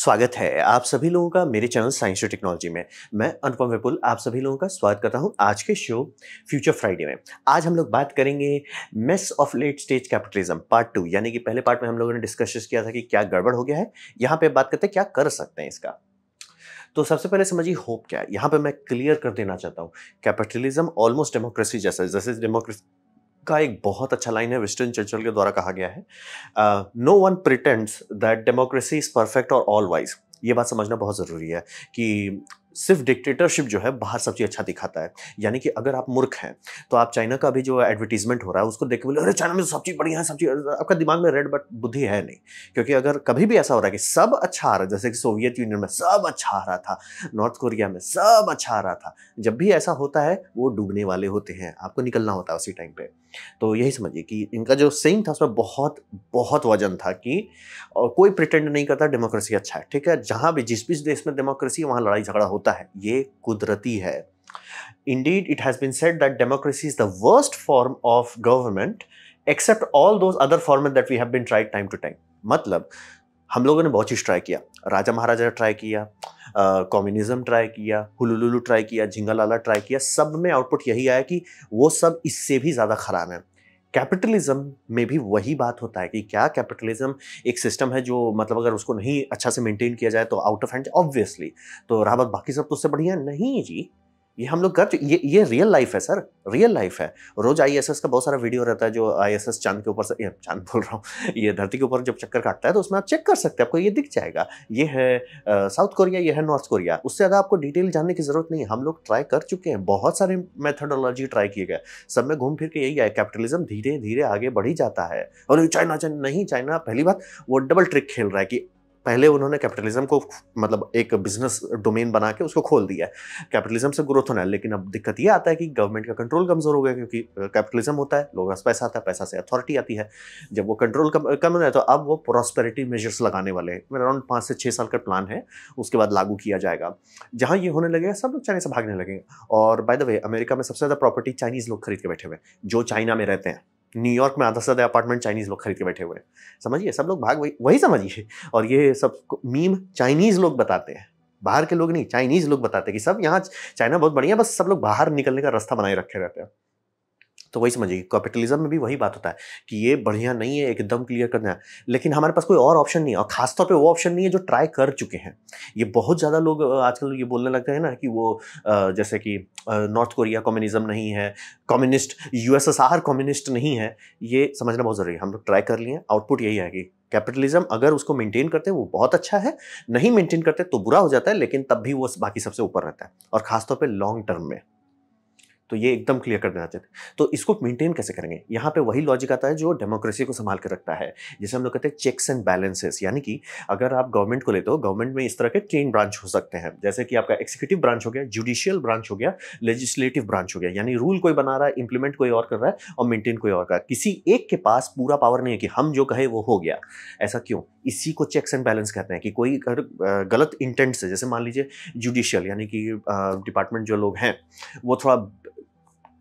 स्वागत है आप सभी लोगों का मेरे चैनल साइंस और टेक्नोलॉजी में मैं अनुपम विपुल आप सभी लोगों का स्वागत करता हूं आज के शो फ्यूचर फ्राइडे में आज हम लोग बात करेंगे mess of late stage capitalism part two यानी कि पहले पार्ट में हम लोगों ने डिस्कशन किया था कि क्या गड़बड़ हो गया है यहाँ पे बात करते हैं क्या कर सकते हैं इसका तो सबसे पहले समझिए होप क्या है यहाँ पे मैं क्लियर कर देना चाहता हूँ कैपिटलिज्म ऑलमोस्ट डेमोक्रेसी जैसा जैसे डेमोक्रेसी का एक बहुत अच्छा लाइन है विस्टन चर्चल के द्वारा कहा गया है no one pretends that democracy is perfect और ऑल वाइज ये बात समझना बहुत ज़रूरी है कि सिर्फ डिक्टेटरशिप जो है बाहर सबसे अच्छा दिखाता है यानी कि अगर आप मूर्ख हैं तो आप चाइना का भी जो एडवर्टीजमेंट हो रहा है उसको देख के बोले अरे चाइना में सब चीज़ बढ़िया है सब चीज़ आपका दिमाग में रेड बट बुद्धि है नहीं क्योंकि अगर कभी भी ऐसा हो रहा है कि सब अच्छा आ रहा है जैसे कि सोवियत यूनियन में सब अच्छा आ रहा था नॉर्थ कोरिया में सब अच्छा आ रहा था जब भी ऐसा होता है वो डूबने वाले होते हैं आपको निकलना होता है उसी टाइम पर तो यही समझिए कि इनका जो सेंग था उसमें बहुत बहुत वजन था कि और कोई प्रिटेंड नहीं करता डेमोक्रेसी अच्छा है ठीक है जहाँ भी जिस भी देश में डेमोक्रेसी वहाँ लड़ाई झगड़ा होता होता है ये कुदरती है indeed it has been said that democracy is the worst form of government except all those other form that we have been tried time to time मतलब हम लोगों ने बहुत चीज ट्राई किया राजा महाराजा ट्राई किया कॉम्युनिज्म ट्राई किया हुलुलुलु ट्राई किया झिंगा लाला ट्राई किया सब में आउटपुट यही आया कि वो सब इससे भी ज़्यादा खराब है कैपिटलिज्म में भी वही बात होता है कि क्या कैपिटलिज्म एक सिस्टम है जो मतलब अगर उसको नहीं अच्छा से मेंटेन किया जाए तो आउट ऑफ हैंड ऑब्वियसली तो रहा बात बाकी सब तो उससे बढ़िया नहीं जी ये हम लोग कर ये ये रियल लाइफ है सर रियल लाइफ है रोज एस का बहुत सारा वीडियो रहता है जो एस चांद के ऊपर से चांद बोल रहा हूँ ये धरती के ऊपर जब चक्कर काटता है तो उसमें आप चेक कर सकते हैं आपको ये दिख जाएगा ये है साउथ कोरिया ये है नॉर्थ कोरिया उससे ज़्यादा आपको डिटेल जानने की ज़रूरत नहीं है हम लोग ट्राई कर चुके हैं बहुत सारे मैथडोलॉजी ट्राई किए गए सब में घूम फिर के यही आए कैपिटलिज्म धीरे धीरे आगे बढ़ ही जाता है और चाइना चाइना नहीं चाइना पहली बात वो डबल ट्रिक खेल रहा है कि पहले उन्होंने कैपिटलिज्म को मतलब एक बिजनेस डोमेन बना के उसको खोल दिया है कैपिटलिज्म से ग्रोथ होना है लेकिन अब दिक्कत ये आता है कि गवर्नमेंट का कंट्रोल कमज़ोर हो गया क्योंकि कैपिटलिज्म होता है लोगों के पैसा आता है पैसा से अथॉरिटी आती है जब वो कंट्रोल कम कम हो जाए तो अब वो प्रॉस्पेरिटी मेजर्स लगाने वाले हैं अराउंड पाँच से छः साल का प्लान है उसके बाद लागू किया जाएगा जहाँ ये होने लगेगा सब लोग चाइना से भागने लगेंगे और बाय द वे अमेरिका में सबसे ज़्यादा प्रॉपर्टी चाइनीज़ लोग खरीद के बैठे हुए हैं जो चाइना में रहते हैं न्यूयॉर्क में आधा से ज़्यादा अपार्टमेंट चाइनीज़ लोग खरीद के बैठे हुए हैं समझिए सब लोग भाग वही वही समझिए और ये सब मीम चाइनीज़ लोग बताते हैं बाहर के लोग नहीं चाइनीज़ लोग बताते हैं कि सब यहाँ चाइना बहुत बढ़िया बस सब लोग बाहर निकलने का रास्ता बनाए रखे रहते हैं तो वही समझिए कैपिटलिज्म में भी वही बात होता है कि ये बढ़िया नहीं है एकदम क्लियर करना है लेकिन हमारे पास कोई और ऑप्शन नहीं है और खासतौर पे वो ऑप्शन नहीं है जो ट्राई कर चुके हैं ये बहुत ज़्यादा लोग आजकल ये बोलने लगते हैं ना कि वो जैसे कि नॉर्थ कोरिया कम्युनिज्म नहीं है कम्युनिस्ट यूएसएसआर कम्युनिस्ट नहीं है ये समझना बहुत ज़रूरी है हम लोग ट्राई कर लिए आउटपुट यही है कि कैपिटलिज्म अगर उसको मेंटेन करते हैं वो बहुत अच्छा है नहीं मेंटेन करते तो बुरा हो जाता है लेकिन तब भी वो बाकी सबसे ऊपर रहता है और खासतौर पर लॉन्ग टर्म में तो ये एकदम क्लियर कर देना चाहते हैं तो इसको मेंटेन कैसे करेंगे यहाँ पे वही लॉजिक आता है जो डेमोक्रेसी को संभाल कर रखता है जैसे हम लोग कहते हैं चेक्स एंड बैलेंसेस यानी कि अगर आप गवर्नमेंट को लेते हो गवर्नमेंट में इस तरह के तीन ब्रांच हो सकते हैं जैसे कि आपका एक्जीक्यूटिव ब्रांच हो गया जुडिशियल ब्रांच हो गया लेजिस्लेटिव ब्रांच हो गया यानी रूल कोई बना रहा है इंप्लीमेंट कोई और कर रहा है और मेंटेन कोई और कर रहा है किसी एक के पास पूरा पावर नहीं है कि हम जो कहे वो हो गया ऐसा क्यों इसी को चेक्स एंड बैलेंस कहते हैं कि कोई अगर गलत इंटेंट से जैसे मान लीजिए जुडिशियल यानी कि डिपार्टमेंट जो लोग हैं वो थोड़ा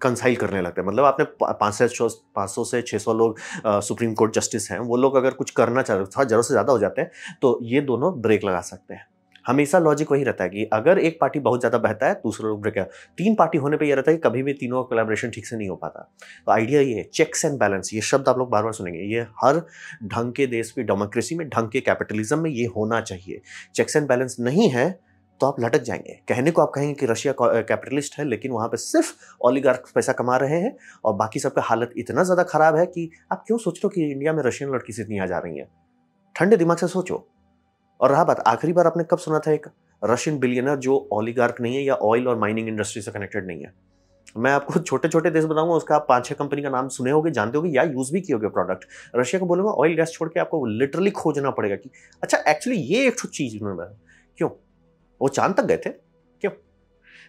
कंसाइल करने लगते हैं मतलब आपने पाँच से सौ पाँच सौ से छः सौ लोग आ, सुप्रीम कोर्ट जस्टिस हैं वो लोग अगर कुछ करना चाह रहे ज़्यादा से ज़्यादा हो जाते हैं तो ये दोनों ब्रेक लगा सकते हैं हमेशा लॉजिक वही रहता है कि अगर एक पार्टी बहुत ज़्यादा बहता है दूसरे लोग ब्रेक तीन पार्टी होने पे ये रहता है कि कभी भी तीनों का कोलेब्रेशन ठीक से नहीं हो पाता तो आइडिया ये है चेक्स एंड बैलेंस ये शब्द आप लोग बार बार सुनेंगे ये हर ढंग के देश में डेमोक्रेसी में ढंग के कैपिटलिज्म में ये होना चाहिए चेक्स एंड बैलेंस नहीं है तो आप लटक जाएंगे कहने को आप कहेंगे कि रशिया कैपिटलिस्ट है लेकिन वहाँ पे सिर्फ ओलीगार्क पैसा कमा रहे हैं और बाकी सबका हालत इतना ज़्यादा ख़राब है कि आप क्यों सोच रहे हो कि इंडिया में रशियन लड़की से इतनी आ जा रही हैं ठंडे दिमाग से सोचो और रहा बात आखिरी बार आपने कब सुना था एक रशियन बिलियनर जो ओलीगार्क नहीं है या ऑयल और माइनिंग इंडस्ट्री से कनेक्टेड नहीं है मैं आपको छोटे छोटे देश बताऊंगा उसका आप पाँच छः कंपनी का नाम सुने होगे जानते होगे या यूज़ भी किए होगे प्रोडक्ट रशिया को बोलूंगा ऑयल गैस छोड़ के आपको लिटरली खोजना पड़ेगा कि अच्छा एक्चुअली ये एक चीज़ में क्यों वो चांद तक गए थे क्यों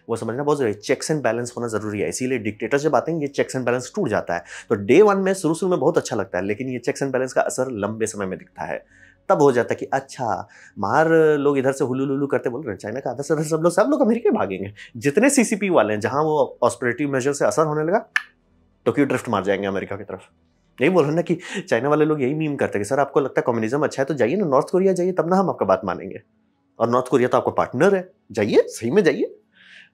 वो समझना बहुत जरूरी चेक्स एंड बैलेंस होना जरूरी है इसीलिए डिक्टेटर जब आते हैं ये चेक्स एंड बैलेंस टूट जाता है तो डे वन में शुरू शुरू में बहुत अच्छा लगता है लेकिन ये चेक्स एंड बैलेंस का असर लंबे समय में दिखता है तब हो जाता है कि अच्छा मार लोग इधर से हुलू लुलू करते बोल रहे हैं चाइना का आधा से सब लोग सब लोग अमेरिका भागेंगे जितने सीसीपी वाले हैं जहाँ वो ऑस्परेटिव मेजर से असर होने लगा टोक्यो ड्रिफ्ट मार जाएंगे अमेरिका की तरफ यही बोल रहे ना कि चाइना वाले लोग यही मीम करते हैं कि सर आपको लगता है कम्युनिज्म अच्छा है तो जाइए ना नॉर्थ कोरिया जाइए तब ना हम आपका बात मानेंगे और नॉर्थ कोरिया तो आपका पार्टनर है जाइए सही में जाइए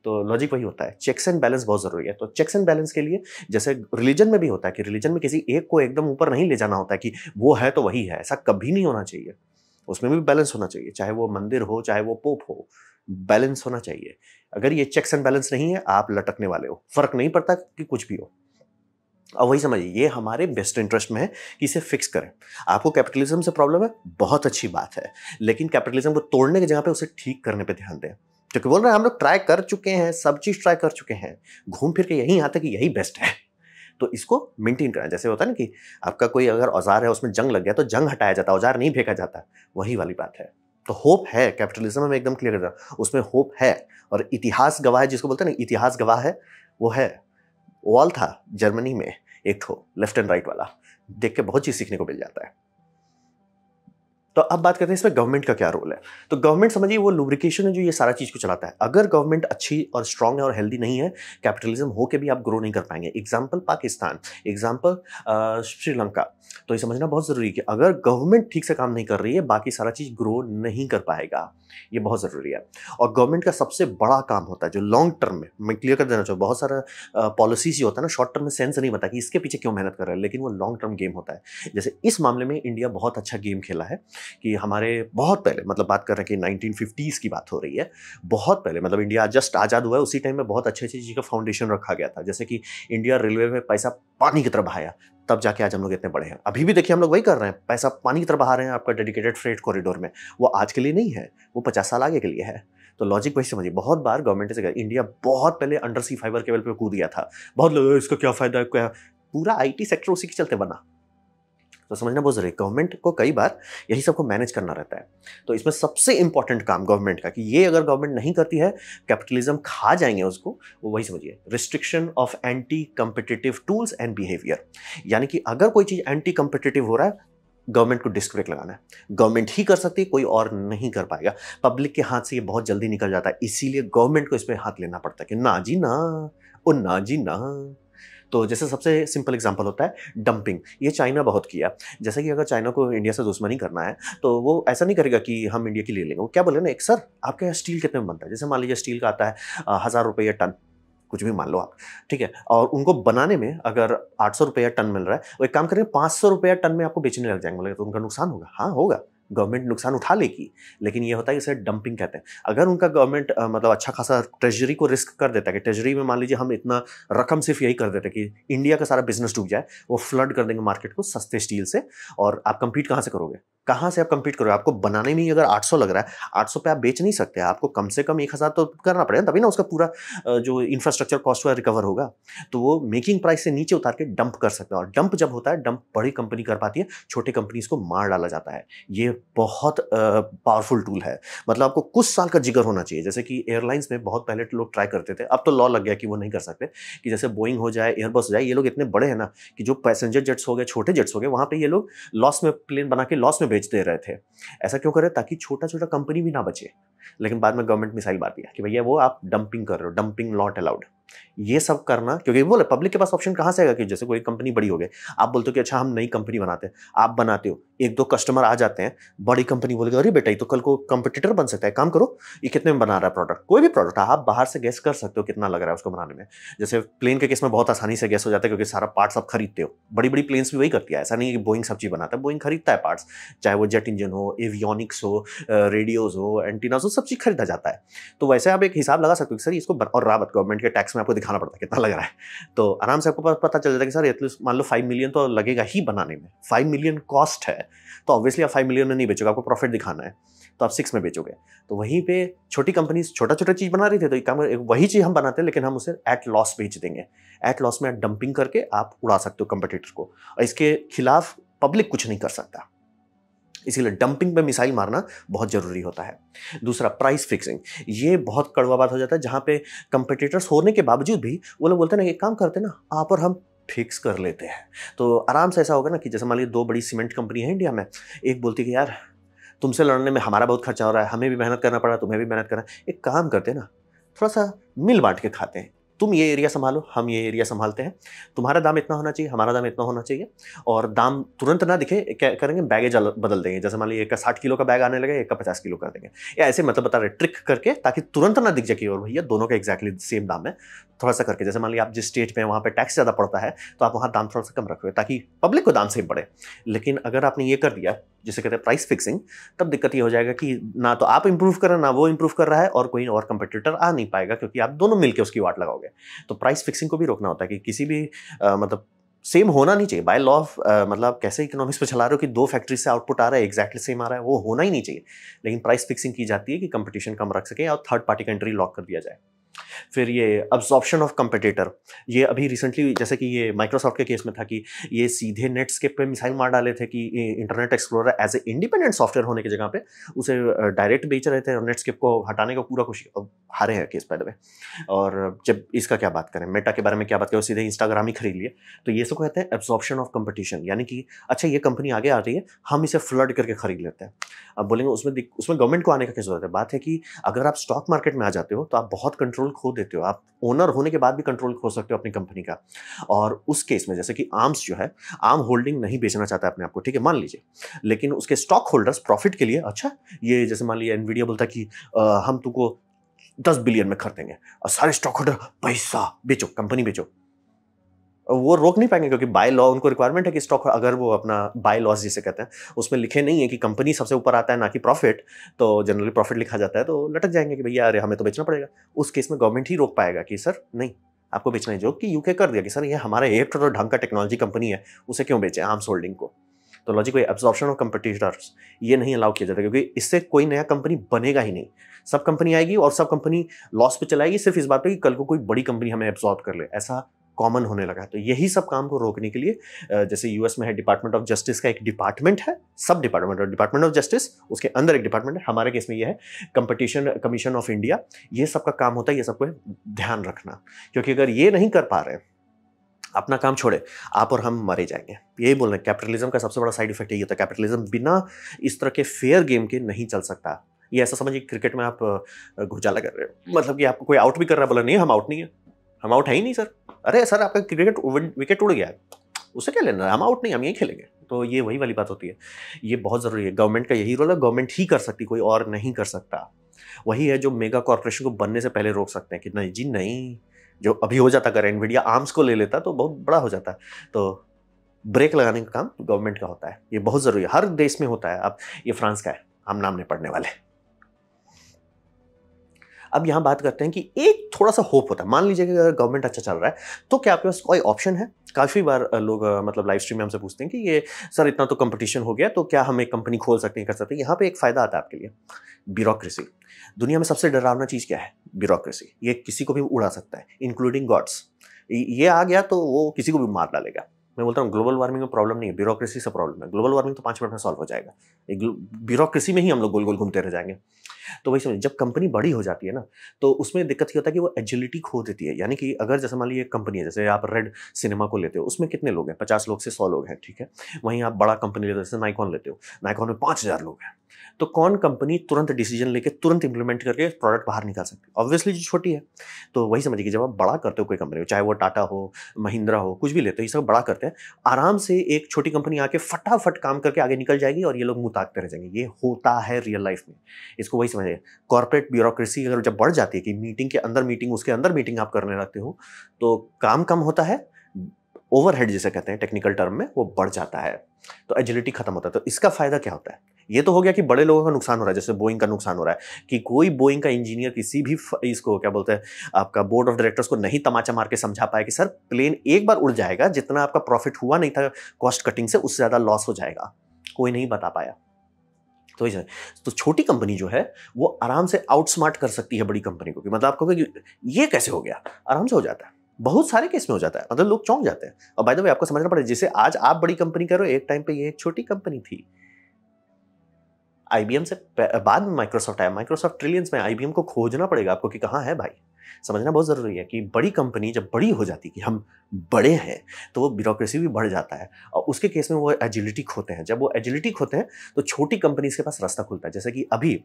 तो लॉजिक वही होता है चेक्स एंड बैलेंस बहुत ज़रूरी है तो चेक्स एंड बैलेंस के लिए जैसे रिलीजन में भी होता है कि रिलीजन में किसी एक को एकदम ऊपर नहीं ले जाना होता है कि वो है तो वही है ऐसा कभी नहीं होना चाहिए उसमें भी बैलेंस होना चाहिए चाहे वो मंदिर हो चाहे वो पोप हो बैलेंस होना चाहिए अगर ये चेक्स एंड बैलेंस नहीं है आप लटकने वाले हो फर्क नहीं पड़ता कि कुछ भी हो अब वही समझिए ये हमारे बेस्ट इंटरेस्ट में है कि इसे फिक्स करें आपको कैपिटलिज्म से प्रॉब्लम है बहुत अच्छी बात है लेकिन कैपिटलिज्म को तोड़ने की जगह पे उसे ठीक करने पे ध्यान दें क्योंकि बोल रहे हैं हम लोग ट्राई कर चुके हैं सब चीज़ ट्राई कर चुके हैं घूम फिर के यहीं आता कि यही बेस्ट है तो इसको मेंटेन करना जैसे होता है ना कि आपका कोई अगर औजार है उसमें जंग लग गया तो जंग हटाया जाता है औजार नहीं फेंका जाता वही वाली बात है तो होप है कैपिटलिज्म में एकदम क्लियर कर हूँ उसमें होप है और इतिहास गवाह है जिसको बोलते हैं ना इतिहास गवाह है वो है वॉल था जर्मनी में एक ठो लेफ्ट एंड राइट वाला देख के बहुत चीज़ सीखने को मिल जाता है तो अब बात करते हैं इसमें गवर्नमेंट का क्या रोल है तो गवर्नमेंट समझिए वो लुब्रिकेशन है जो ये सारा चीज़ को चलाता है अगर गवर्नमेंट अच्छी और स्ट्रांग है और हेल्दी नहीं है कैपिटलिज्म होकर भी आप ग्रो नहीं कर पाएंगे एग्जाम्पल पाकिस्तान एग्जाम्पल श्रीलंका तो ये समझना बहुत ज़रूरी है कि अगर गवर्नमेंट ठीक से काम नहीं कर रही है बाकी सारा चीज़ ग्रो नहीं कर पाएगा ये बहुत ज़रूरी है और गवर्नमेंट का सबसे बड़ा काम होता है जो लॉन्ग टर्म में मैं क्लियर कर देना चाहूँ बहुत सारा पॉलिसीज जो होता है ना शॉर्ट टर्म में सेंस नहीं पता कि इसके पीछे क्यों मेहनत कर रहा है लेकिन वो लॉन्ग टर्म गेम होता है जैसे इस मामले में इंडिया बहुत अच्छा गेम खेला है कि हमारे बहुत पहले मतलब बात कर रहे हैं कि नाइनटीन की बात हो रही है बहुत पहले मतलब इंडिया जस्ट आज़ाद हुआ है उसी टाइम में बहुत अच्छी अच्छी चीज़ का फाउंडेशन रखा गया था जैसे कि इंडिया रेलवे में पैसा पानी की तरह बहाया तब जाके आज हम लोग इतने बड़े हैं अभी भी देखिए हम लोग वही कर रहे हैं पैसा पानी की तरफ बहा रहे हैं आपका डेडिकेटेड फ्रेट कॉरिडोर में वो आज के लिए नहीं है वो पचास साल आगे के लिए है तो लॉजिक वही समझिए बहुत बार गवर्नमेंट से इंडिया बहुत पहले अंडर सी फाइबर केबल पर कूद गया था बहुत लोग इसका क्या फ़ायदा क्या पूरा आईटी सेक्टर उसी के चलते बना तो समझना बहुत जरूरी गवर्नमेंट को कई बार यही सबको मैनेज करना रहता है तो इसमें सबसे इंपॉर्टेंट काम गवर्नमेंट का कि ये अगर गवर्नमेंट नहीं करती है कैपिटलिज्म खा जाएंगे उसको वो वही समझिए restriction of anti competitive tools and behaviour यानी कि अगर कोई चीज़ एंटी कंपिटेटिव हो रहा है गवर्नमेंट को डिस्क ब्रेक लगाना है गवर्नमेंट ही कर सकती है कोई और नहीं कर पाएगा पब्लिक के हाथ से ये बहुत जल्दी निकल जाता है इसीलिए गवर्नमेंट को इस पर हाथ लेना पड़ता है कि ना जी ना ओ ना जी ना तो जैसे सबसे सिंपल एग्जाम्पल होता है डंपिंग ये चाइना बहुत किया जैसे कि अगर चाइना को इंडिया से दुश्मनी करना है तो वो ऐसा नहीं करेगा कि हम इंडिया की ले लेंगे वो क्या बोले ना एक सर आपके यहाँ स्टील कितने में बनता है जैसे मान लीजिए स्टील का आता है हज़ार रुपये टन कुछ भी मान लो आप ठीक है और उनको बनाने में अगर आठ सौ रुपया टन मिल रहा है वो एक काम करें पाँच सौ रुपया टन में आपको बेचने लग जाएंगे बोले तो उनका नुकसान होगा हाँ होगा गवर्नमेंट नुकसान उठा लेगी लेकिन ये होता है इसे डंपिंग कहते हैं अगर उनका गवर्नमेंट मतलब अच्छा खासा ट्रेजरी को रिस्क कर देता है कि ट्रेजरी में मान लीजिए हम इतना रकम सिर्फ यही कर देते कि इंडिया का सारा बिजनेस डूब जाए वो फ्लड कर देंगे मार्केट को सस्ते स्टील से और आप कंपीट कहाँ से करोगे कहाँ से आप कम्पीट करोगे आपको बनाने में ही अगर 800 लग रहा है 800 पे आप बेच नहीं सकते आपको कम से कम एक हज़ार तो करना पड़ेगा तभी ना उसका पूरा जो इंफ्रास्ट्रक्चर कॉस्ट हुआ रिकवर होगा तो वो मेकिंग प्राइस से नीचे उतार के डंप कर सकते हैं और डंप जब होता है डंप बड़ी कंपनी कर पाती है छोटे कंपनीज को मार डाला जाता है ये बहुत पावरफुल टूल है मतलब आपको कुछ साल का जिगर होना चाहिए जैसे कि एयरलाइंस में बहुत पहले तो लोग ट्राई करते थे अब तो लॉ लग गया कि वो नहीं कर सकते कि जैसे बोइंग हो जाए एयरबस हो जाए ये लोग इतने बड़े हैं ना कि जो पैसेंजर जेट्स हो गए छोटे जेट्स हो गए वहाँ पर ये लोग लॉस में प्लेन बना के लॉस में बेचते दे रहे थे ऐसा क्यों करे ताकि छोटा छोटा कंपनी भी ना बचे लेकिन बाद में गवर्नमेंट मिसाइल बात दिया कि भैया वो आप डंपिंग कर रहे हो डंपिंग नॉट अलाउड ये सब करना क्योंकि बोले पब्लिक के पास ऑप्शन कहाँ से आएगा कि जैसे कोई कंपनी बड़ी हो गई आप बोलते हो कि अच्छा हम नई कंपनी बनाते हैं आप बनाते हो एक दो कस्टमर आ जाते हैं बड़ी कंपनी बोलेगी अरे बेटा ये तो कल को कंपटीटर बन सकता है काम करो ये कितने में बना रहा है प्रोडक्ट कोई भी प्रोडक्ट आप बाहर से गैस कर सकते हो कितना लग रहा है उसको बनाने में जैसे प्लेन के केस में बहुत आसानी से गैस हो जाता है क्योंकि सारा पार्ट्स आप खरीदते हो बड़ी बड़ी प्लेन्स भी वही करती है ऐसा नहीं है कि बोइंग सब चीज़ बनाता है बोइंग खरीदता है पार्ट्स चाहे वो जेट इंजन हो एवियोनिक्स हो रेडियोज हो एंटीनाज हो सब चीज़ खरीदा जाता है तो वैसे आप एक हिसाब लगा सकते हो कि सर इसको और रावत गवर्नमेंट के टैक्स में आपको दिखाना पड़ता है कितना लग रहा है तो आराम से आपको पता चल जाता है कि सर एटलीस्ट मान लो फाइव मिलियन तो लगेगा ही बनाने में फाइव मिलियन कॉस्ट है तो ऑब्वियसली आप फाइव मिलियन में नहीं बेचोगे आपको प्रॉफिट दिखाना है तो आप सिक्स में बेचोगे तो वहीं पे छोटी कंपनीज छोटा छोटा चीज़ बना रही थी तो एक काम वही चीज़ हम बनाते हैं लेकिन हम उसे एट लॉस बेच देंगे एट लॉस में डंपिंग करके आप उड़ा सकते हो कंपटीटर को और इसके खिलाफ पब्लिक कुछ नहीं कर सकता इसीलिए डंपिंग पे मिसाइल मारना बहुत ज़रूरी होता है दूसरा प्राइस फिक्सिंग ये बहुत कड़वा बात हो जाता है जहाँ पे कंपटीटर्स होने के बावजूद भी वो लोग बोलते हैं ना एक काम करते ना आप और हम फिक्स कर लेते हैं तो आराम से ऐसा होगा ना कि जैसे मान लीजिए दो बड़ी सीमेंट कंपनी है इंडिया में एक बोलती है कि यार तुमसे लड़ने में हमारा बहुत खर्चा हो रहा है हमें भी मेहनत करना पड़ रहा है तुम्हें भी मेहनत करना एक काम करते ना थोड़ा सा मिल बांट के खाते हैं तुम ये एरिया संभालो हम ये एरिया संभालते हैं तुम्हारा दाम इतना होना चाहिए हमारा दाम इतना होना चाहिए और दाम तुरंत ना दिखे क्या करेंगे बैगेज बदल देंगे जैसे मान लीजिए एक का साठ किलो का बैग आने लगे एक का पचास किलो कर देंगे या ऐसे मतलब बता रहे ट्रिक करके ताकि तुरंत ना दिख जाए कि और भैया दोनों का एक्जैक्टली सेम दाम है थोड़ा सा करके जैसे मान लीजिए आप जिस स्टेट में वहाँ पर टैक्स ज़्यादा पड़ता है तो आप वहाँ दाम थोड़ा सा कम रखोगे ताकि पब्लिक को दाम सेम पड़े लेकिन अगर आपने ये कर दिया जिसे कहते हैं प्राइस फिक्सिंग तब दिक्कत ये हो जाएगा कि ना तो आप इंप्रूव कर रहे ना वो इंप्रूव कर रहा है और कोई और कंपटीटर आ नहीं पाएगा क्योंकि आप दोनों मिलकर उसकी वाट लगाओगे तो प्राइस फिक्सिंग को भी रोकना होता है कि किसी भी आ, मतलब सेम होना नहीं चाहिए बाय लॉ ऑफ मतलब कैसे इकोनॉमिक्स पर चला रहे हो कि दो फैक्ट्री से आउटपुट आ रहा है एक्जैक्टली सेम आ रहा है वो होना ही नहीं चाहिए लेकिन प्राइस फिक्सिंग की जाती है कि कंपटीशन कम रख सके और थर्ड पार्टी कंट्री लॉक कर दिया जाए फिर ये अब्जॉर्प्शन ऑफ कंपटीटर ये अभी रिसेंटली जैसे कि ये माइक्रोसॉफ्ट के केस में था कि ये सीधे नेटस्केप पे मिसाइल मार डाले थे कि Internet Explorer as a independent software होने की जगह पे उसे डायरेक्ट बेच रहे थे और नेटस्केप को हटाने का पूरा कोशिश हारे हैं केस में और जब इसका क्या बात करें मेटा के बारे में क्या बात करें सीधे इंस्टाग्राम ही खरीद लिए तो ये सब कहते हैं एब्जॉर्प्शन ऑफ कंपटीशन यानी कि अच्छा ये कंपनी आगे आ रही है हम इसे फ्लड करके खरीद लेते हैं अब बोलेंगे उसमें उसमें गवर्नमेंट को आने का क्या जरूरत है बात है कि अगर आप स्टॉक मार्केट में आ जाते हो तो आप बहुत कंट्रोल कंट्रोल खो देते हो आप ओनर होने के बाद भी कंट्रोल खो सकते हो अपनी कंपनी का और उस केस में जैसे कि आर्म्स जो है आर्म होल्डिंग नहीं बेचना चाहता अपने आपको ठीक है मान लीजिए लेकिन उसके स्टॉक होल्डर्स प्रॉफिट के लिए अच्छा ये जैसे मान लीजिए एनवीडिया बोलता कि आ, हम तुमको दस बिलियन में खरीदेंगे और सारे स्टॉक होल्डर पैसा बेचो कंपनी बेचो वो रोक नहीं पाएंगे क्योंकि बाय लॉ उनको रिक्वायरमेंट है कि स्टॉक अगर वो अपना बाय लॉस जिसे कहते हैं उसमें लिखे नहीं है कि कंपनी सबसे ऊपर आता है ना कि प्रॉफिट तो जनरली प्रॉफिट लिखा जाता है तो लटक जाएंगे कि भैया अरे हमें तो बेचना पड़ेगा उस केस में गवर्नमेंट ही रोक पाएगा कि सर नहीं आपको बेचना है जो कि यूके कर दिया कि सर ये हमारा एक और ढंग का टेक्नोलॉजी कंपनी है उसे क्यों बेचें आर्म्स होल्डिंग को तो लॉजिक कोई एब्जॉर्प्शन ऑफ कंपटीटर्स ये नहीं अलाउ किया जाता क्योंकि इससे कोई नया कंपनी बनेगा ही नहीं सब कंपनी आएगी और सब कंपनी लॉस पे चलाएगी सिर्फ इस बात पे कि कल को कोई बड़ी कंपनी हमें एब्जॉर्ब कर ले ऐसा कॉमन होने लगा है तो यही सब काम को रोकने के लिए जैसे यूएस में है डिपार्टमेंट ऑफ जस्टिस का एक डिपार्टमेंट है सब डिपार्टमेंट और डिपार्टमेंट ऑफ जस्टिस उसके अंदर एक डिपार्टमेंट है हमारे केस में यह है कंपटीशन कमीशन ऑफ इंडिया ये सब का काम होता है ये सबको ध्यान रखना क्योंकि अगर ये नहीं कर पा रहे हैं अपना काम छोड़े आप और हम मरे जाएंगे यही बोल रहे हैं कैपिटलिज्म का सबसे बड़ा साइड इफेक्ट यही होता है कैपिटलिज्म बिना इस तरह के फेयर गेम के नहीं चल सकता ये ऐसा समझिए क्रिकेट में आप घोटाला कर रहे हो मतलब कि आपको कोई आउट भी कर रहा है बोला नहीं हम आउट नहीं है हम आउट है ही नहीं सर अरे सर आपका क्रिकेट विकेट उड़ गया उसे क्या लेना है हम आउट नहीं हम यही खेलेंगे तो ये वही वाली बात होती है ये बहुत ज़रूरी है गवर्नमेंट का यही रोल है गवर्नमेंट ही कर सकती कोई और नहीं कर सकता वही है जो मेगा कॉरपोरेशन को बनने से पहले रोक सकते हैं कि नहीं जी नहीं जो अभी हो जाता अगर एनवीडिया आर्म्स को ले लेता तो बहुत बड़ा हो जाता तो ब्रेक लगाने का काम गवर्नमेंट का होता है ये बहुत ज़रूरी है हर देश में होता है अब ये फ्रांस का है हम नाम नहीं पढ़ने वाले अब यहाँ बात करते हैं कि एक थोड़ा सा होप होता है मान लीजिए कि अगर गवर्नमेंट अच्छा चल रहा है तो क्या आपके पास कोई ऑप्शन है काफ़ी बार लोग मतलब लाइव स्ट्रीम में हमसे पूछते हैं कि ये सर इतना तो कंपटीशन हो गया तो क्या हम एक कंपनी खोल सकते हैं कर सकते हैं यहाँ पे एक फ़ायदा आता है आपके लिए ब्यूरोक्रेसी दुनिया में सबसे डरावना चीज़ क्या है ब्यूरोक्रेसी ये किसी को भी उड़ा सकता है इंक्लूडिंग गॉड्स ये आ गया तो वो किसी को भी मार डालेगा मैं बोलता हूँ ग्लोबल वार्मिंग में प्रॉब्लम नहीं है ब्यूरोक्रेसी से प्रॉब्लम है ग्लोबल वार्मिंग तो पाँच मिनट में सॉल्व हो जाएगा ब्यूरोक्रेसी में ही हम लोग गोल गोल घूमते रह जाएंगे तो वही समझ जब कंपनी बड़ी हो जाती है ना तो उसमें दिक्कत ये होता है कि वो एजिलिटी खो देती है यानी कि अगर जैसे मान लीजिए कंपनी है जैसे आप रेड सिनेमा को लेते हो उसमें कितने लोग हैं पचास लोग से सौ लोग हैं ठीक है वहीं आप बड़ा कंपनी लेते हो जैसे नाइकॉन लेते हो नाइकॉन में पाँच हज़ार लोग हैं तो कौन कंपनी तुरंत डिसीजन लेके तुरंत इंप्लीमेंट करके प्रोडक्ट बाहर निकाल सकती है ऑब्वियसली जो छोटी है तो वही समझिए कि जब आप बड़ा करते हो कोई कंपनी हो चाहे वो टाटा हो महिंद्रा हो कुछ भी लेते हो ये सब बड़ा करते हैं आराम से एक छोटी कंपनी आके फटाफट काम करके आगे निकल जाएगी और ये लोग मुताकते रह जाएंगे ये होता है रियल लाइफ में इसको वही समझेंगे कॉर्पोरेट ब्यूरोक्रेसी अगर जब बढ़ जाती है कि मीटिंग के अंदर मीटिंग उसके अंदर मीटिंग आप करने लगते हो तो काम कम होता है ओवरहेड जिसे कहते हैं टेक्निकल टर्म में वो बढ़ जाता है तो एजिलिटी खत्म होता है तो इसका फायदा क्या होता है ये तो हो गया कि बड़े लोगों का नुकसान हो रहा है जैसे बोइंग का नुकसान हो रहा है कि कोई बोइंग का इंजीनियर किसी भी इसको क्या बोलते हैं आपका बोर्ड ऑफ डायरेक्टर्स को नहीं तमाचा मार के समझा पाया कि सर प्लेन एक बार उड़ जाएगा जितना आपका प्रॉफिट हुआ नहीं था कॉस्ट कटिंग से उससे ज़्यादा लॉस हो जाएगा कोई नहीं बता पाया तो ऐसा तो छोटी कंपनी जो है वो आराम से आउटस्मार्ट कर सकती है बड़ी कंपनी को कि मतलब आप कहोगे ये कैसे हो गया आराम से हो जाता है बहुत सारे केस में हो जाता है मतलब लोग चौंक जाते हैं और बाय द वे आपको समझना पड़ेगा जैसे आज आप बड़ी कंपनी रहे हो एक टाइम पे ये एक छोटी कंपनी थी आईबीएम से बाद में माइक्रोसॉफ्ट आया माइक्रोसॉफ्ट ट्रिलियंस में आईबीएम को खोजना पड़ेगा आपको कि कहाँ है भाई समझना बहुत ज़रूरी है कि बड़ी कंपनी जब बड़ी हो जाती कि हम बड़े हैं तो वो ब्यूरोक्रेसी भी बढ़ जाता है और उसके केस में वो एजिलिटी खोते हैं जब वो एजिलिटी खोते हैं तो छोटी कंपनीज के पास रास्ता खुलता है जैसे कि अभी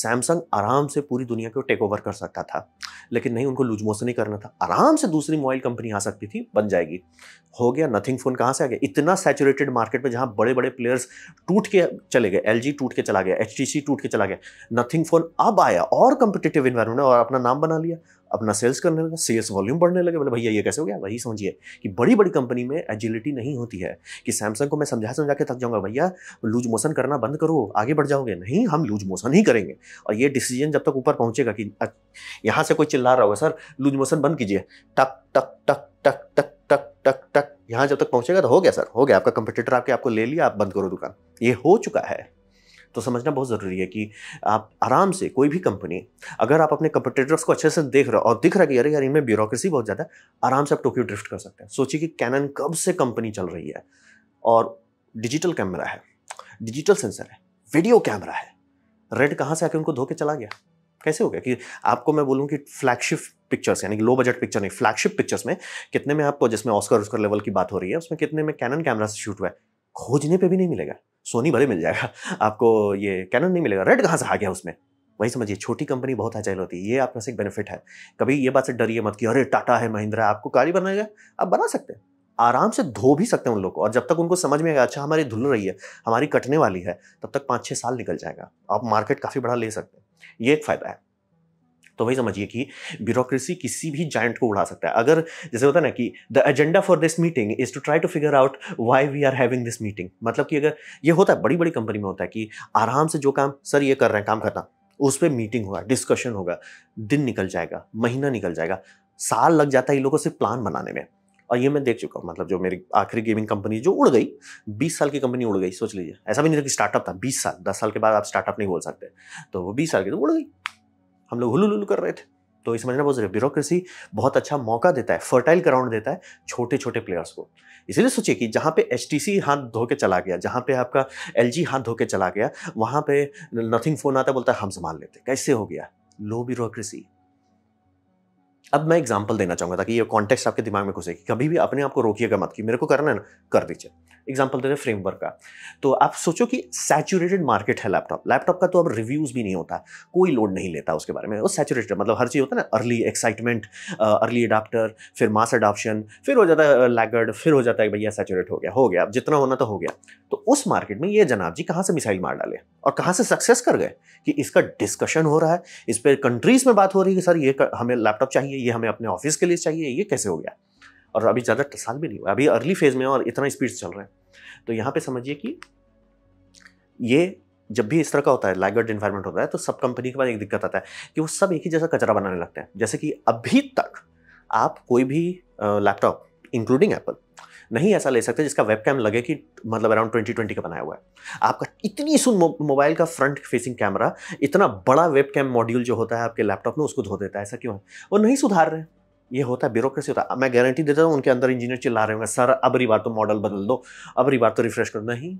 सैमसंग आराम से पूरी दुनिया को टेक ओवर कर सकता था लेकिन नहीं उनको लूजमोस नहीं करना था आराम से दूसरी मोबाइल कंपनी आ सकती थी बन जाएगी हो गया नथिंग फ़ोन कहाँ से आ गया इतना सेचुरेटेड मार्केट में जहाँ बड़े बड़े प्लेयर्स टूट के चले गए एल टूट के चला गया एच टूट के चला गया नथिंग फ़ोन अब आया और कंपिटेटिव इन्वायरमेंट और अपना नाम बना लिया अपना सेल्स करने लगा सेल्स वॉल्यूम बढ़ने लगे बोले भैया ये कैसे हो गया वही समझिए कि बड़ी बड़ी कंपनी में एजिलिटी नहीं होती है कि सैमसंग को मैं समझा समझा के थक जाऊंगा भैया लूज मोशन करना बंद करो आगे बढ़ जाओगे नहीं हम लूज मोशन ही करेंगे और ये डिसीजन जब तक ऊपर पहुंचेगा कि यहाँ से कोई चिल्ला रहा होगा सर लूज मोशन बंद कीजिए टक टक टक टक टक टक टक टक यहाँ जब तक पहुंचेगा तो हो गया सर हो गया आपका कंपटीटर आपके आपको ले लिया आप बंद करो दुकान ये हो चुका है तो समझना बहुत ज़रूरी है कि आप आराम से कोई भी कंपनी अगर आप अपने कंपटेटर्स को अच्छे से देख रहे हो और दिख रहा है कि अरे यार इनमें ब्यूरोक्रेसी बहुत ज़्यादा आराम से आप टोक्यो ड्रिफ्ट कर सकते हैं सोचिए कि कैनन कब से कंपनी चल रही है और डिजिटल कैमरा है डिजिटल सेंसर है वीडियो कैमरा है रेड कहाँ से आके उनको धो के चला गया कैसे हो गया कि आपको मैं बोलूँ कि फ्लैगशिप पिक्चर्स यानी कि लो बजट पिक्चर नहीं फ्लैगशिप पिक्चर्स में कितने में आपको जिसमें ऑस्कर उस्कर लेवल की बात हो रही है उसमें कितने में कैनन कैमरा से शूट हुआ है खोजने पे भी नहीं मिलेगा सोनी भले मिल जाएगा आपको ये कैनन नहीं मिलेगा रेड कहाँ से आ गया उसमें वही समझिए छोटी कंपनी बहुत अचैल होती है ये आपका से एक बेनिफिट है कभी ये बात से डरिए मत कि अरे टाटा है महिंद्रा आपको गाड़ी बनाएगा आप बना सकते हैं आराम से धो भी सकते हैं उन लोग को और जब तक उनको समझ में आएगा अच्छा हमारी धुल रही है हमारी कटने वाली है तब तक पाँच छः साल निकल जाएगा आप मार्केट काफ़ी बड़ा ले सकते हैं ये एक फ़ायदा है तो वही समझिए कि ब्यूरोक्रेसी किसी भी जाइंट को उड़ा सकता है अगर जैसे होता है ना कि the agenda for this meeting is to try to figure out why we are having this meeting मतलब कि अगर ये होता है बड़ी बड़ी कंपनी में होता है कि आराम से जो काम सर ये कर रहे हैं काम करना उस पर मीटिंग होगा डिस्कशन होगा दिन निकल जाएगा महीना निकल जाएगा साल लग जाता है ये लोगों से प्लान बनाने में और ये मैं देख चुका हूँ मतलब जो मेरी आखिरी गेमिंग कंपनी जो उड़ गई 20 साल की कंपनी उड़ गई सोच लीजिए ऐसा भी नहीं था कि स्टार्टअप था 20 साल 10 साल के बाद आप स्टार्टअप नहीं बोल सकते तो वो 20 साल की तो उड़ गई हम लोग हुलू कर रहे थे तो ये समझना बहुत जरूरी ब्यूरोक्रेसी बहुत अच्छा मौका देता है फर्टाइल ग्राउंड देता है छोटे छोटे प्लेयर्स को इसीलिए सोचिए कि जहाँ पे एच हाथ धो के चला गया जहाँ पे आपका एल हाथ धो के चला गया वहाँ पे नथिंग फ़ोन आता बोलता है हम संभाल लेते कैसे हो गया लो ब्यूरोक्रेसी अब मैं एग्जाम्पल देना चाहूँगा ताकि ये कॉन्टेक्स्ट आपके दिमाग में घुसे कि कभी भी अपने आप को रोकिएगा मत कि मेरे को करना है ना कर दीजिए एग्जाम्पल दे रहे फ्रेमवर्क का तो आप सोचो कि सैचुरेटेड मार्केट है लैपटॉप लैपटॉप का तो अब रिव्यूज़ भी नहीं होता कोई लोड नहीं लेता उसके बारे में वो सैचुरेटेड मतलब हर चीज़ होता है ना अर्ली एक्साइटमेंट अर्ली अडाप्टर फिर मास अडॉप्शन फिर हो जाता है लैगर्ड फिर हो जाता है भैया सैचुरेट हो गया हो गया अब जितना होना तो हो गया तो उस मार्केट में ये जनाब जी कहाँ से मिसाइल मार डाले और कहाँ से सक्सेस कर गए कि इसका डिस्कशन हो रहा है इस पर कंट्रीज़ में बात हो रही है कि सर ये हमें लैपटॉप चाहिए चाहिए ये हमें अपने ऑफिस के लिए चाहिए ये कैसे हो गया और अभी ज़्यादा टसाल भी नहीं हुआ अभी अर्ली फेज़ में और इतना स्पीड चल रहा है तो यहाँ पे समझिए कि ये जब भी इस तरह का होता है लाइगर्ड इन्वायरमेंट होता है तो सब कंपनी के पास एक दिक्कत आता है कि वो सब एक ही जैसा कचरा बनाने लगते हैं जैसे कि अभी तक आप कोई भी लैपटॉप इंक्लूडिंग एप्पल नहीं ऐसा ले सकते जिसका वेब कैम लगे कि मतलब अराउंड ट्वेंटी ट्वेंटी का बनाया हुआ है आपका इतनी सुन मोबाइल का फ्रंट फेसिंग कैमरा इतना बड़ा वेब कैम मॉड्यूल जो होता है आपके लैपटॉप में उसको धो देता है ऐसा क्यों है वो नहीं सुधार रहे ये होता है ब्यूरोक्रेसी होता है मैं गारंटी देता हूँ उनके अंदर इंजीनियर चिल्ला रहे होंगे सर अब बार तो मॉडल बदल दो अब बार तो रिफ्रेश करो नहीं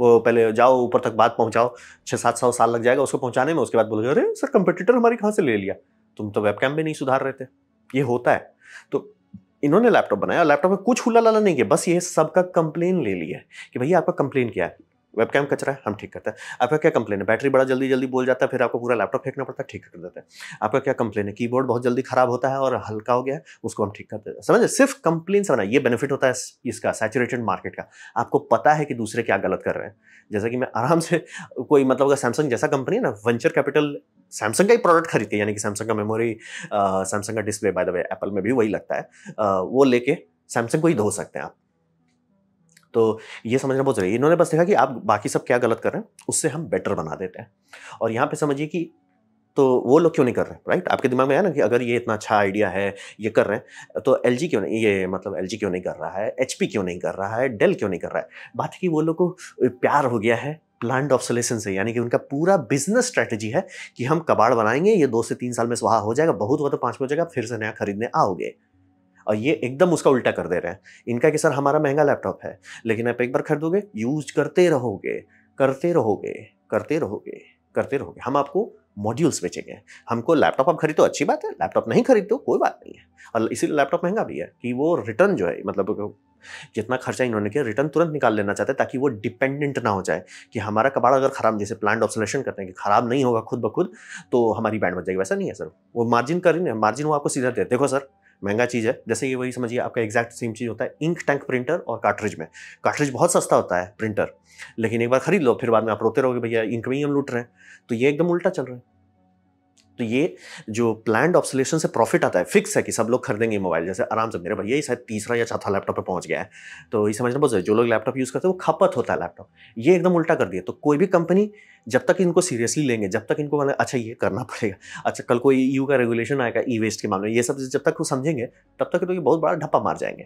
वो पहले जाओ ऊपर तक बात पहुंचाओ छः सात सौ साल लग जाएगा उसको पहुंचाने में उसके बाद बोलोगे अरे सर कंपटीटर हमारी कहाँ से ले लिया तुम तो वेबकैम भी नहीं सुधार रहे थे ये होता है तो इन्होंने लैपटॉप बनाया लैपटॉप में कुछ हुला लाला नहीं किया बस ये सबका कंप्लेन ले लिया कि भैया आपका कंप्लेन क्या है वेबकैम कचरा है हम ठीक करते हैं आपका क्या कंप्लेन है बैटरी बड़ा जल्दी जल्दी बोल जाता है फिर आपको पूरा लैपटॉप फेंकना पड़ता है ठीक कर देते हैं आपका क्या कंप्लेन है कीबोर्ड बहुत जल्दी खराब होता है और हल्का हो गया है उसको हम ठीक कर देते हैं समझे सिर्फ कंप्लेन बना ये बेनिफिट होता है इसका सैचुरेटेड मार्केट का आपको पता है कि दूसरे क्या गलत कर रहे हैं जैसा कि मैं आराम से कोई मतलब अगर सैमसंग जैसा कंपनी है ना वेंचर कैपिटल सैमसंग का ही प्रोडक्ट खरीदती है यानी कि सैमसंग का मेमोरी सैमसंग का display by the way Apple में भी वही लगता है आ, वो लेके सैमसंग को ही धो सकते हैं आप तो ये समझना बहुत जरूरी इन्होंने बस देखा कि आप बाकी सब क्या गलत कर रहे हैं उससे हम बेटर बना देते हैं और यहाँ पे समझिए कि तो वो लोग क्यों नहीं कर रहे राइट आपके दिमाग में आया ना कि अगर ये इतना अच्छा आइडिया है ये कर रहे हैं तो एल क्यों नहीं ये मतलब एल क्यों नहीं कर रहा है एच क्यों नहीं कर रहा है डेल क्यों नहीं कर रहा है बात है कि वो लोग को प्यार हो गया है प्लांट ऑब्सोलेशन से यानी कि उनका पूरा बिजनेस स्ट्रैटेजी है कि हम कबाड़ बनाएंगे ये दो से तीन साल में स्वाहा हो जाएगा बहुत हुआ तो पाँच में हो जाएगा फिर से नया खरीदने आओगे और ये एकदम उसका उल्टा कर दे रहे हैं इनका कि सर हमारा महंगा लैपटॉप है लेकिन आप एक बार खरीदोगे यूज करते रहोगे करते रहोगे करते रहोगे करते रहोगे हम आपको मॉड्यूल्स बेचेंगे हमको लैपटॉप आप खरीदो अच्छी बात है लैपटॉप नहीं खरीद दो कोई बात नहीं है और इसीलिए लैपटॉप महंगा भी है कि वो रिटर्न जो है मतलब जितना खर्चा इन्होंने किया रिटर्न तुरंत निकाल लेना चाहते हैं ताकि वो डिपेंडेंट ना हो जाए कि हमारा कबाड़ अगर खराब जैसे प्लांट ऑब्सोलेशन करते हैं कि खराब नहीं होगा खुद ब खुद तो हमारी बैंड बच जाएगी वैसा नहीं है सर वो मार्जिन कर नहीं मार्जिन वो आपको सीधा दे देखो सर महंगा चीज़ है जैसे ये वही समझिए आपका एग्जैक्ट सेम चीज़ होता है इंक टैंक प्रिंटर और कार्टरेज में कार्टरेज बहुत सस्ता होता है प्रिंटर लेकिन एक बार खरीद लो फिर बाद में आप रोते रहोगे भैया इंक में ही हम लूट रहे हैं तो ये एकदम उल्टा चल रहा है तो ये जो प्लान्ड ऑब्सोलेशन से प्रॉफिट आता है फिक्स है कि सब लोग खरीदेंगे मोबाइल जैसे आराम से मेरे भैया शायद तीसरा या चौथा लैपटॉप पर पहुंच गया है तो ये समझना बहुत जो लोग लैपटॉप यूज़ करते हैं वो खपत होता है लैपटॉप ये एकदम उल्टा कर दिया तो कोई भी कंपनी जब तक इनको सीरियसली लेंगे जब तक इनको मतलब अच्छा ये करना पड़ेगा अच्छा कल कोई यू e का रेगुलेशन आएगा ई वेस्ट के मामले में ये सब जब तक वो समझेंगे तब तक तो ये बहुत बड़ा ढप्पा मार जाएंगे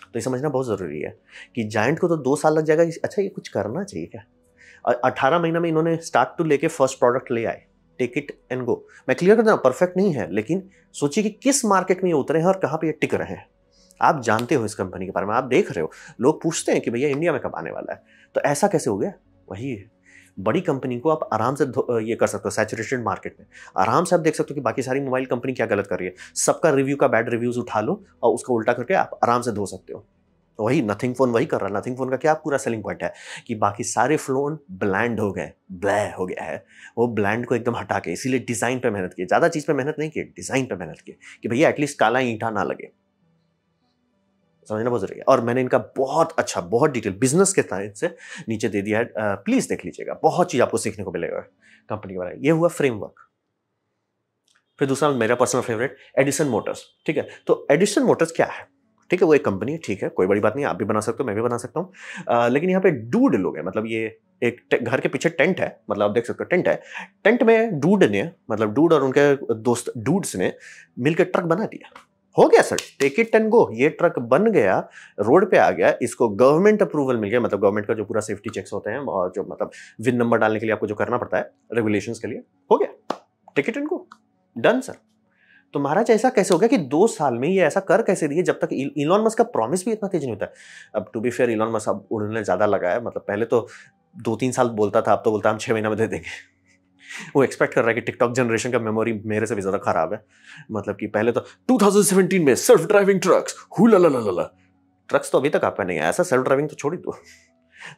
तो ये समझना बहुत ज़रूरी है कि जाइंट को तो दो साल लग जाएगा अच्छा ये कुछ करना चाहिए क्या अट्ठारह महीना में इन्होंने स्टार्ट टू लेके फर्स्ट प्रोडक्ट ले आए टेक इट एंड गो मैं क्लियर करता हूँ परफेक्ट नहीं है लेकिन सोचिए कि किस मार्केट में ये उतरे हैं और कहाँ पे ये टिक रहे हैं आप जानते हो इस कंपनी के बारे में आप देख रहे हो लोग पूछते हैं कि भैया इंडिया में कब आने वाला है तो ऐसा कैसे हो गया वही है बड़ी कंपनी को आप आराम से ये कर सकते हो सैचुरेटेड मार्केट में आराम से आप देख सकते हो कि बाकी सारी मोबाइल कंपनी क्या गलत कर रही है सबका रिव्यू का बैड रिव्यूज़ उठा लो और उसको उल्टा करके आप आराम से धो सकते हो तो वही नथिंग फोन वही कर रहा है नथिंग फोन का क्या पूरा सेलिंग पॉइंट है कि बाकी सारे फोन ब्लैंड हो गए ब्लै हो गया है वो ब्लैंड को एकदम हटा के इसीलिए डिज़ाइन पर मेहनत की ज़्यादा चीज़ पर मेहनत नहीं की डिज़ाइन पर मेहनत की कि भैया एटलीस्ट काला ईंटा ना लगे समझना बहुत जरूरी है और मैंने इनका बहुत अच्छा बहुत डिटेल बिजनेस के तरह से नीचे दे दिया है प्लीज़ देख लीजिएगा बहुत चीज़ आपको सीखने को मिलेगा कंपनी के बारे में ये हुआ फ्रेमवर्क फिर दूसरा मेरा पर्सनल फेवरेट एडिसन मोटर्स ठीक है तो एडिसन मोटर्स क्या है ठीक है वो एक कंपनी है ठीक है कोई बड़ी बात नहीं आप भी बना सकते हो मैं भी बना सकता हूँ लेकिन यहाँ पे डूड लोग हैं मतलब ये एक घर के पीछे टेंट है मतलब आप देख सकते हो टेंट है टेंट में डूड ने मतलब डूड और उनके दोस्त डूड्स ने मिलकर ट्रक बना दिया हो गया सर टेक इट टन गो ये ट्रक बन गया रोड पे आ गया इसको गवर्नमेंट अप्रूवल मिल गया मतलब गवर्नमेंट का जो पूरा सेफ्टी चेक्स होते हैं और जो मतलब विन नंबर डालने के लिए आपको जो करना पड़ता है रेगुलेशन के लिए हो गया टेक इट टन गो डन सर तो महाराज ऐसा कैसे हो गया कि दो साल में ये ऐसा कर कैसे दिए जब तक इलॉन मस्क का प्रॉमिस भी इतना तेज नहीं होता अब to be fair Elon Musk अब उड़ने ज़्यादा लगा है मतलब पहले तो दो तीन साल बोलता था अब तो बोलता हम छः महीना में दे देंगे वो एक्सपेक्ट कर रहा है कि टिकटॉक जनरेशन का मेमोरी मेरे से भी ज़्यादा खराब है मतलब कि पहले तो 2017 में सेल्फ ड्राइविंग ट्रक्स हु ला ला ला ला ट्रक्स तो अभी तक आपका नहीं है ऐसा सेल्फ ड्राइविंग तो छोड़ ही दो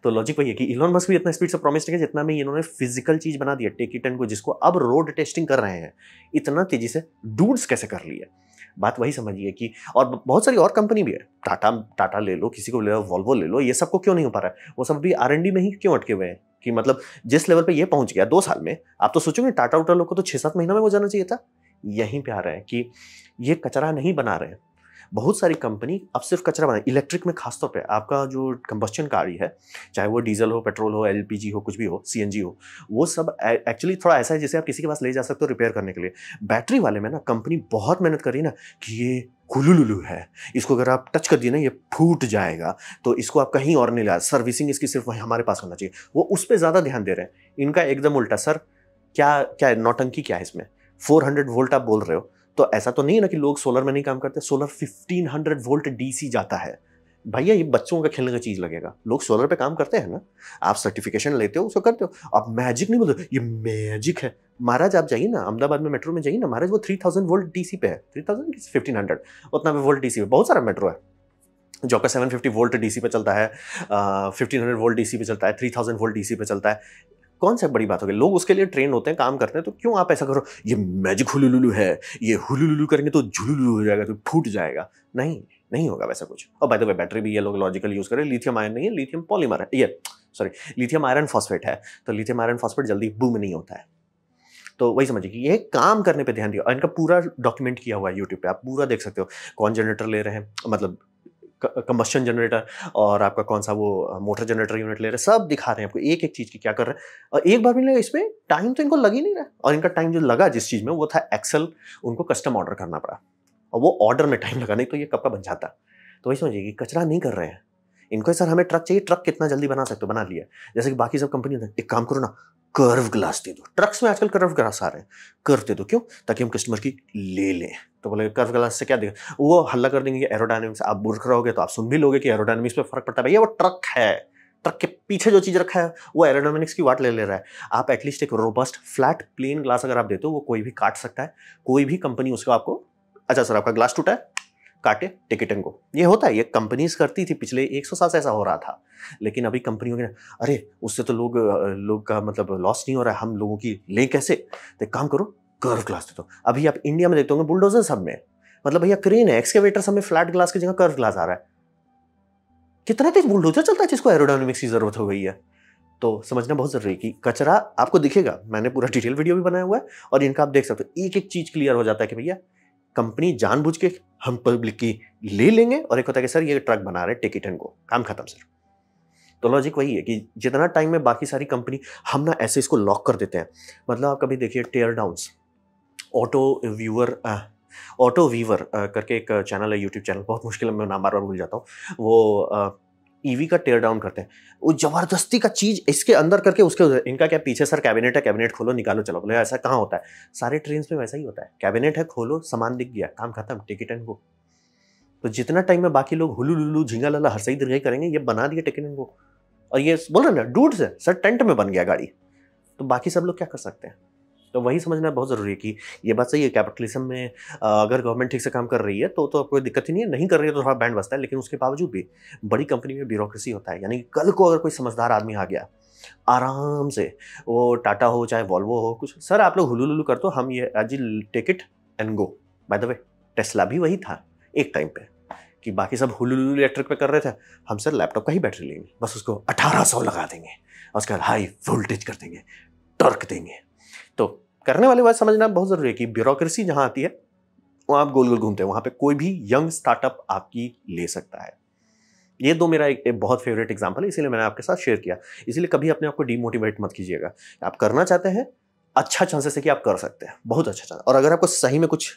तो लॉजिक वही है कि इलॉन मस्क भी इतना स्पीड से प्रॉमिस नहीं है जितना में इन्होंने फिजिकल चीज बना दिया टेकिटन को जिसको अब रोड टेस्टिंग कर रहे हैं इतना तेजी से डूड्स कैसे कर लिया बात वही समझिए कि और बहुत सारी और कंपनी भी है टाटा टाटा ले लो किसी को ले लो वॉल्वो ले लो ये सबको क्यों नहीं हो पा रहा है वो सब भी आर में ही क्यों अटके हुए हैं कि मतलब जिस लेवल पे ये पहुंच गया दो साल में आप तो सोचोगे टाटा उटा लोग को तो छः सात महीना में वो जाना चाहिए था यहीं पे आ रहा है कि ये कचरा नहीं बना रहे हैं बहुत सारी कंपनी अब सिर्फ कचरा बना इलेक्ट्रिक में खासतौर पर आपका जो कंबस्चन गाड़ी है चाहे वो डीजल हो पेट्रोल हो एल हो कुछ भी हो सी हो वो सब एक्चुअली थोड़ा ऐसा है जिसे आप किसी के पास ले जा सकते हो रिपेयर करने के लिए बैटरी वाले में ना कंपनी बहुत मेहनत कर रही है ना कि ये कुलुलुलु है इसको अगर आप टच कर दिए ना ये फूट जाएगा तो इसको आप कहीं और नहीं ला सर्विसिंग इसकी सिर्फ वहीं हमारे पास होना चाहिए वो उस पर ज़्यादा ध्यान दे रहे हैं इनका एकदम उल्टा सर क्या क्या नौटंकी क्या है इसमें 400 वोल्ट आप बोल रहे हो तो ऐसा तो नहीं है ना कि लोग सोलर में नहीं काम करते सोलर 1500 वोल्ट डीसी जाता है भैया ये बच्चों का खेलने का चीज़ लगेगा लोग सोलर पे काम करते हैं ना आप सर्टिफिकेशन लेते हो उसको करते हो आप मैजिक नहीं बोलते ये मैजिक है महाराज आप जाइए ना अहमदाबाद में मेट्रो में जाइए ना महाराज वो थ्री थाउजेंड वोल्ट डी पे है थ्री थाउजेंड फिफ्टीन हंड्रेड उतना भी वोल्ट डी पे बहुत सारा मेट्रो है जो का सेवन फिफ्टी वोल्ट डी पे चलता है फिफ्टीन हंड्रेड वोल्ट डी पे चलता है थ्री थाउजेंड वोल्ट डी पे चलता है कौन सा बड़ी बात हो गई लोग उसके लिए ट्रेन होते हैं काम करते हैं तो क्यों आप ऐसा करो ये मैजिक हुलुलुलू है ये हुलुलुलू करेंगे तो झुलुलू हो जाएगा तो फूट जाएगा नहीं नहीं होगा वैसा कुछ और बाय द वे बैटरी भी ये लोग लॉजिकल यूज़ करें लिथियम आयन नहीं है लिथियम पॉलीमर है ये सॉरी लिथियम आयरन फॉस्फेट है तो लिथियम आयरन फॉस्फेट जल्दी बूम नहीं होता है तो वही समझिए कि ये काम करने पे ध्यान दिया इनका पूरा डॉक्यूमेंट किया हुआ है यूट्यूब पे आप पूरा देख सकते हो कौन जनरेटर ले रहे हैं मतलब कंबस्टन जनरेटर और आपका कौन सा वो मोटर जनरेटर यूनिट ले रहे हैं सब दिखा रहे हैं आपको एक एक चीज़ की क्या कर रहे हैं और एक बार भी नहीं इसमें टाइम तो इनको लग ही नहीं रहा और इनका टाइम जो लगा जिस चीज़ में वो था एक्सेल उनको कस्टम ऑर्डर करना पड़ा और वो ऑर्डर में टाइम लगा नहीं तो ये कब का बन जाता तो वही समझिए कि कचरा नहीं कर रहे हैं इनको सर हमें ट्रक चाहिए ट्रक कितना जल्दी बना सकते हो बना लिया जैसे कि बाकी सब कंपनी एक काम करो ना कर्व ग्लास दे दो ट्रक्स में आजकल कर्व ग्लास आ रहे हैं कर्व दे दो क्यों ताकि हम कस्टमर की ले लें तो बोले कर्व ग्लास से क्या दिखा वो हल्ला कर देंगे एरोडायनेमिक्स आप बुर्ख रहोगे तो आप सुन भी लोगे कि एरोडायनेमिक्स पे फर्क पड़ता है भैया वो ट्रक है ट्रक के पीछे जो चीज़ रखा है वो एरोडायनेमिक्स की वाट ले ले रहा है आप एटलीस्ट एक रोबस्ट फ्लैट प्लेन ग्लास अगर आप देते हो वो कोई भी काट सकता है कोई भी कंपनी उसको आपको अच्छा सर आपका ग्लास टूटा है काटे टिकटिंग को ये होता है ये कंपनीज करती थी पिछले एक सौ साल से ऐसा हो रहा था लेकिन अभी कंपनियों के अरे उससे तो लोग लोग का मतलब लॉस नहीं हो रहा है हम लोगों की लें कैसे तो काम करो कर्व ग्लास देता हूँ अभी आप इंडिया में देखते होंगे बुलडोजर सब में मतलब भैया क्रेन है एक्सकेवेटर सब में फ्लैट ग्लास की जगह कर्व ग्लास आ रहा है कितना तेज बुलडोजर चलता है जिसको एरोडायनेमिक्स की जरूरत हो गई है तो समझना बहुत जरूरी है कि कचरा आपको दिखेगा मैंने पूरा डिटेल वीडियो भी बनाया हुआ है और इनका आप देख सकते हो एक एक चीज़ क्लियर हो जाता है कि भैया कंपनी जानबूझ के हम पब्लिक की ले लेंगे और एक होता है कि सर ये ट्रक बना रहे टिकट एंड गो काम खत्म सर तो लॉजिक वही है कि जितना टाइम में बाकी सारी कंपनी हम ना ऐसे इसको लॉक कर देते हैं मतलब आप कभी देखिए tear downs auto viewer auto weaver करके एक चैनल है यूट्यूब चैनल बहुत मुश्किल है मैं नाम बार बार भूल जाता हूँ वो ईवी e का टेयर डाउन करते हैं वो जबरदस्ती का चीज़ इसके अंदर करके उसके इनका क्या पीछे सर कैबिनेट है कैबिनेट खोलो निकालो चलो बोले ऐसा कहाँ होता है सारे ट्रेन में वैसा ही होता है कैबिनेट है खोलो सामान दिख गया काम खत्म टिकट एंड वो तो जितना टाइम में बाकी लोग हुलू लुलू झींगा लला हर सही दिरगाई करेंगे ये बना दिया टिकट एंड वो और ये बोल रहे ना डूड्स से सर टेंट में बन गया गाड़ी तो बाकी सब लोग क्या कर सकते हैं तो वही समझना बहुत ज़रूरी है कि ये बात सही है कैपिटलिज्म में अगर गवर्नमेंट ठीक से काम कर रही है तो तो कोई दिक्कत ही नहीं है नहीं कर रही है तो थोड़ा बैंड बसता है लेकिन उसके बावजूद भी बड़ी कंपनी में ब्यूरोक्रेसी होता है यानी कल को अगर कोई समझदार आदमी आ गया आराम से वो टाटा हो चाहे वॉल्वो हो कुछ सर आप लोग हुलू कर दो हम ये आज take it and go by the way Tesla भी वही था एक टाइम पे कि बाकी सब हुलू इलेक्ट्रिक पे कर रहे थे हम सर लैपटॉप का ही बैटरी लेंगे बस उसको अठारह सौ लगा देंगे और उसके बाद हाई वोल्टेज कर देंगे टर्क देंगे तो करने वाले बात समझना बहुत ज़रूरी है कि ब्यूरोक्रेसी जहां आती है वहां आप गोल गोल घूमते हैं वहां पे कोई भी यंग स्टार्टअप आपकी ले सकता है ये दो मेरा एक, एक बहुत फेवरेट एग्जाम्पल है इसीलिए मैंने आपके साथ शेयर किया इसीलिए कभी अपने आप को डीमोटिवेट मत कीजिएगा आप करना चाहते हैं अच्छा चांसेस है कि आप कर सकते हैं बहुत अच्छा चांस और अगर आपको सही में कुछ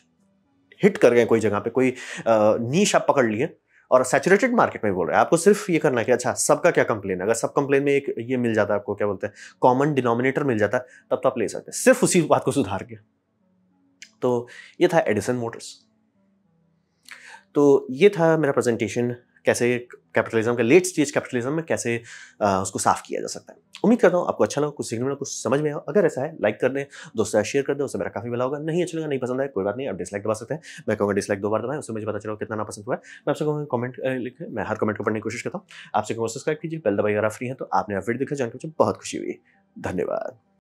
हिट कर गए कोई जगह पे कोई नीश आप पकड़ लिए और सैचुरेटेड मार्केट में बोल रहे हैं आपको सिर्फ ये करना है कि अच्छा सबका क्या कंप्लेन है अगर सब कंप्लेन में एक ये मिल जाता है आपको क्या बोलते हैं कॉमन डिनोमिनेटर मिल जाता है तब तो आप ले सकते हैं सिर्फ उसी बात को सुधार के तो ये था एडिसन मोटर्स तो ये था मेरा प्रेजेंटेशन कैसे कैपिटलिज्म के लेट स्टेज कैपिटलिज्म में कैसे आ, उसको साफ किया जा सकता है उम्मीद करता हूँ आपको अच्छा लगा कुछ सीखने में कुछ समझ में आओ अगर ऐसा है लाइक कर दें दोस्तों शेयर कर दें उससे मेरा काफी भला होगा नहीं अच्छा लगा नहीं पसंद आया कोई बात नहीं आप डिसलाइक दबा सकते हैं मैं कहूँगा डिसलाइक दो बार दबाएं उससे मुझे पता चला कितना ना पसंद हुआ मैं आपसे कहूँगा कमेंट लिखें मैं हर कमेंट को पढ़ने की कोशिश करता हूँ आपसे कहूँगा सब्सक्राइब कीजिए बेल दबाई अगर फ्री है तो आपने आप वीडियो देखा जानकर मुझे बहुत खुशी हुई धन्यवाद